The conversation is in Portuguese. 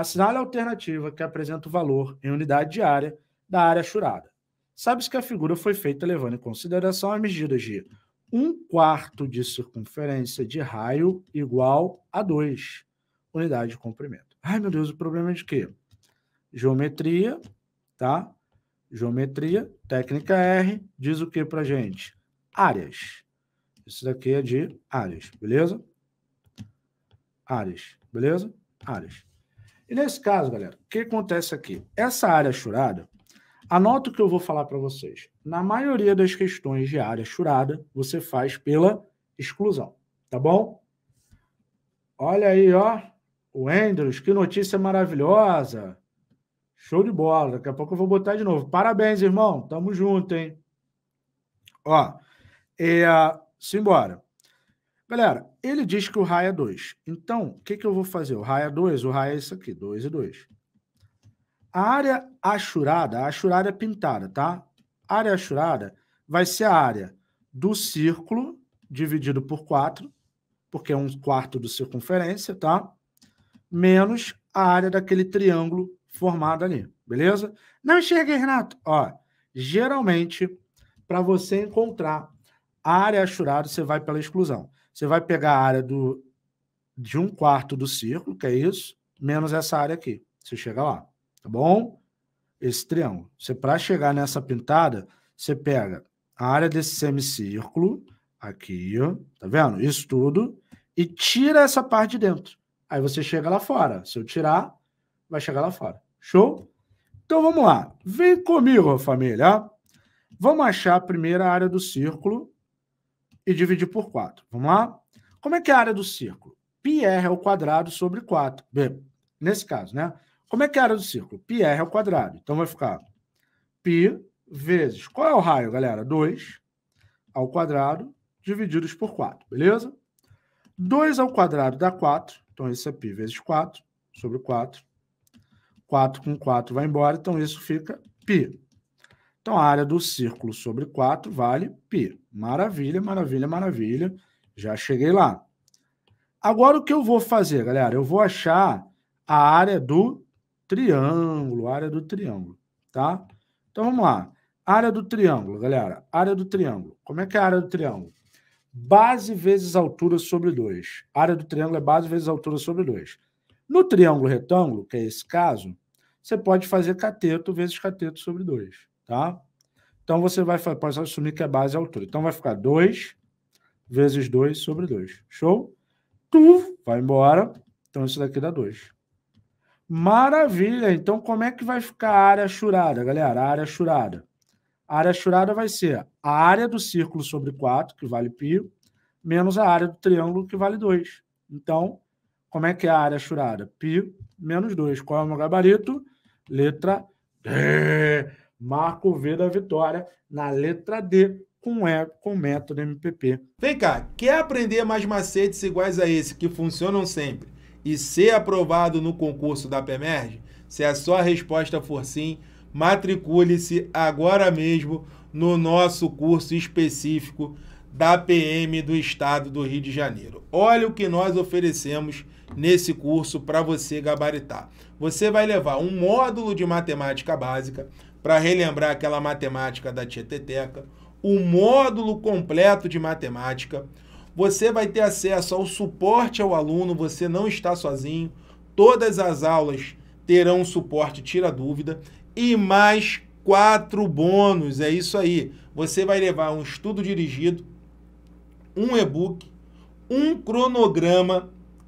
assinale a alternativa que apresenta o valor em unidade diária da área churada. Sabe-se que a figura foi feita levando em consideração as medidas de 1 quarto de circunferência de raio igual a 2 unidades de comprimento. Ai, meu Deus, o problema é de quê? Geometria, tá? Geometria, técnica R, diz o que para gente? Áreas. Isso daqui é de áreas, beleza? Áreas, beleza? Áreas. E nesse caso, galera, o que acontece aqui? Essa área churada, anota o que eu vou falar para vocês. Na maioria das questões de área churada, você faz pela exclusão, tá bom? Olha aí, ó, o Andrews, que notícia maravilhosa. Show de bola. Daqui a pouco eu vou botar de novo. Parabéns, irmão. Tamo junto, hein? Ó, é, simbora. Galera, ele diz que o raio é 2. Então, o que, que eu vou fazer? O raio é 2, o raio é isso aqui, 2 e 2. A área achurada, a achurada é pintada, tá? A área achurada vai ser a área do círculo dividido por 4, porque é um quarto do circunferência, tá? Menos a área daquele triângulo formado ali, beleza? Não enxerga, Renato. Ó, geralmente, para você encontrar a área achurada, você vai pela exclusão. Você vai pegar a área do, de um quarto do círculo, que é isso, menos essa área aqui. Você chega lá, tá bom? Esse triângulo. Você, para chegar nessa pintada, você pega a área desse semicírculo, aqui, ó, tá vendo? Isso tudo, e tira essa parte de dentro. Aí você chega lá fora. Se eu tirar, vai chegar lá fora. Show? Então vamos lá. Vem comigo, família. Vamos achar a primeira área do círculo e dividir por 4. Vamos lá? Como é que é a área do círculo? πr ao quadrado sobre 4. B, nesse caso, né? Como é que é a área do círculo? πr ao quadrado. Então vai ficar π vezes. Qual é o raio, galera? 2 ao quadrado divididos por 4, beleza? 2 ao quadrado dá 4. Então esse é π vezes 4 sobre 4. 4 com 4 vai embora, então isso fica π. Então, a área do círculo sobre 4 vale π. Maravilha, maravilha, maravilha. Já cheguei lá. Agora, o que eu vou fazer, galera? Eu vou achar a área do triângulo, área do triângulo, tá? Então, vamos lá. Área do triângulo, galera. Área do triângulo. Como é que é a área do triângulo? Base vezes altura sobre 2. Área do triângulo é base vezes altura sobre 2. No triângulo retângulo, que é esse caso, você pode fazer cateto vezes cateto sobre 2 tá? Então, você vai pode assumir que a base é a altura. Então, vai ficar 2 vezes 2 sobre 2. Show? Tu vai embora. Então, isso daqui dá 2. Maravilha! Então, como é que vai ficar a área churada, galera? A área churada. A área churada vai ser a área do círculo sobre 4, que vale π, menos a área do triângulo, que vale 2. Então, como é que é a área churada? Π menos 2. Qual é o meu gabarito? Letra D. Marco V da Vitória, na letra D, com, e, com método MPP. Vem cá, quer aprender mais macetes iguais a esse que funcionam sempre e ser aprovado no concurso da PEMERG? Se a sua resposta for sim, matricule-se agora mesmo no nosso curso específico da PM do Estado do Rio de Janeiro. Olha o que nós oferecemos nesse curso para você gabaritar. Você vai levar um módulo de matemática básica para relembrar aquela matemática da Tieteteca, o módulo completo de matemática. Você vai ter acesso ao suporte ao aluno, você não está sozinho. Todas as aulas terão suporte tira dúvida e mais quatro bônus. É isso aí. Você vai levar um estudo dirigido, um e-book, um cronograma